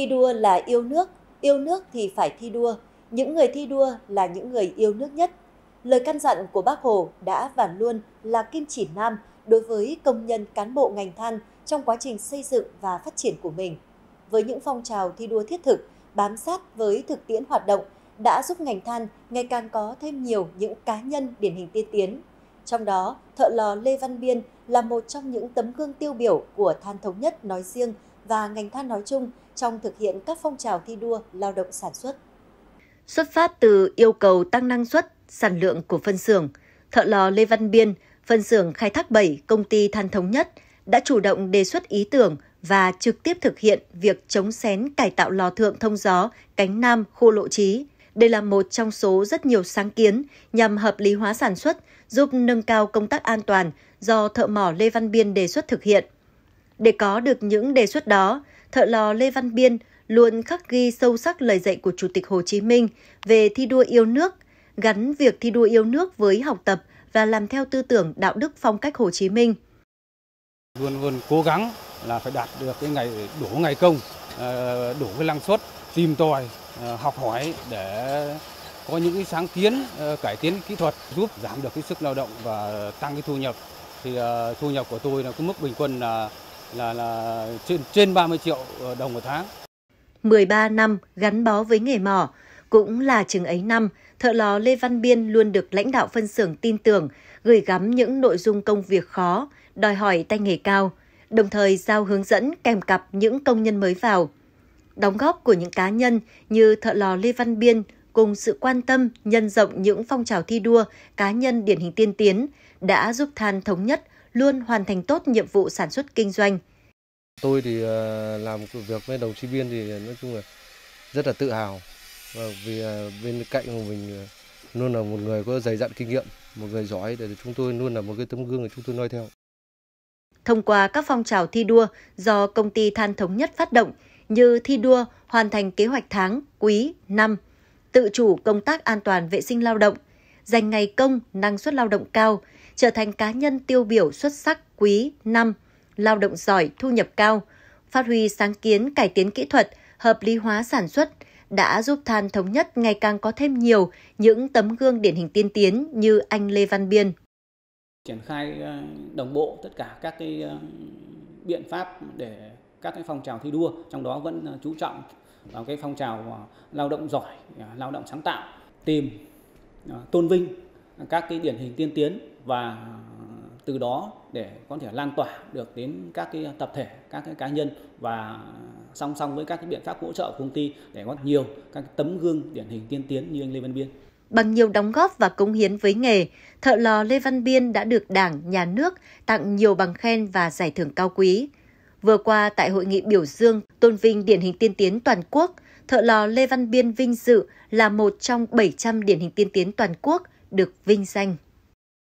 Thi đua là yêu nước, yêu nước thì phải thi đua, những người thi đua là những người yêu nước nhất. Lời căn dặn của bác Hồ đã và luôn là kim chỉ nam đối với công nhân cán bộ ngành than trong quá trình xây dựng và phát triển của mình. Với những phong trào thi đua thiết thực, bám sát với thực tiễn hoạt động đã giúp ngành than ngày càng có thêm nhiều những cá nhân điển hình tiên tiến. Trong đó, thợ lò Lê Văn Biên là một trong những tấm gương tiêu biểu của than thống nhất nói riêng và ngành than nói chung trong thực hiện các phong trào thi đua lao động sản xuất. Xuất phát từ yêu cầu tăng năng suất, sản lượng của phân xưởng, thợ lò Lê Văn Biên, phân xưởng khai thác 7 công ty than thống nhất đã chủ động đề xuất ý tưởng và trực tiếp thực hiện việc chống xén cải tạo lò thượng thông gió cánh nam khu lộ trí. Đây là một trong số rất nhiều sáng kiến nhằm hợp lý hóa sản xuất, giúp nâng cao công tác an toàn do thợ mỏ Lê Văn Biên đề xuất thực hiện. Để có được những đề xuất đó, thợ lò Lê Văn Biên luôn khắc ghi sâu sắc lời dạy của Chủ tịch Hồ Chí Minh về thi đua yêu nước, gắn việc thi đua yêu nước với học tập và làm theo tư tưởng đạo đức phong cách Hồ Chí Minh. Luôn luôn cố gắng là phải đạt được cái ngày đủ ngày công, ờ, đủ cái năng suất, tìm tòi, ờ, học hỏi để có những cái sáng kiến ờ, cải tiến kỹ thuật giúp giảm được cái sức lao động và tăng cái thu nhập thì thu nhập của tôi là có mức bình quân là là là trên trên 30 triệu ờ, đồng một tháng. 13 năm gắn bó với nghề mỏ, cũng là chừng ấy năm, thợ lò Lê Văn Biên luôn được lãnh đạo phân xưởng tin tưởng, gửi gắm những nội dung công việc khó, đòi hỏi tay nghề cao, đồng thời giao hướng dẫn kèm cặp những công nhân mới vào. Đóng góp của những cá nhân như thợ lò Lê Văn Biên cùng sự quan tâm nhân rộng những phong trào thi đua cá nhân điển hình tiên tiến đã giúp than thống nhất luôn hoàn thành tốt nhiệm vụ sản xuất kinh doanh. Tôi thì ờ, làm việc với đồng chí Biên thì nói chung là rất là tự hào và vì ờ, bên cạnh của mình ờ, luôn là một người có dày dặn kinh nghiệm, một người giỏi để chúng tôi luôn là một cái tấm gương để chúng tôi noi theo. Thông qua các phong trào thi đua do công ty than thống nhất phát động như thi đua hoàn thành kế hoạch tháng, quý, năm, tự chủ công tác an toàn vệ sinh lao động, dành ngày công năng suất lao động cao, trở thành cá nhân tiêu biểu xuất sắc quý năm, lao động giỏi, thu nhập cao, phát huy sáng kiến cải tiến kỹ thuật, hợp lý hóa sản xuất đã giúp than thống nhất ngày càng có thêm nhiều những tấm gương điển hình tiên tiến như anh Lê Văn Biên. Triển khai ờ, đồng bộ tất cả các cái ờ, biện pháp để các cái phong trào thi đua, trong đó vẫn ờ, chú trọng vào cái phong trào lao động giỏi, lao động sáng tạo, tìm tôn vinh các cái điển hình tiên tiến và từ đó để có thể lan tỏa được đến các cái tập thể, các cái cá nhân và song song với các cái biện pháp hỗ trợ của công ty để có nhiều các tấm gương điển hình tiên tiến như anh Lê Văn Biên. Bằng nhiều đóng góp và cống hiến với nghề, thợ lò Lê Văn Biên đã được Đảng, Nhà nước tặng nhiều bằng khen và giải thưởng cao quý. Vừa qua tại hội nghị biểu dương tôn vinh điển hình tiên tiến toàn quốc, thợ lò Lê Văn Biên vinh dự là một trong 700 điển hình tiên tiến toàn quốc – được vinh danh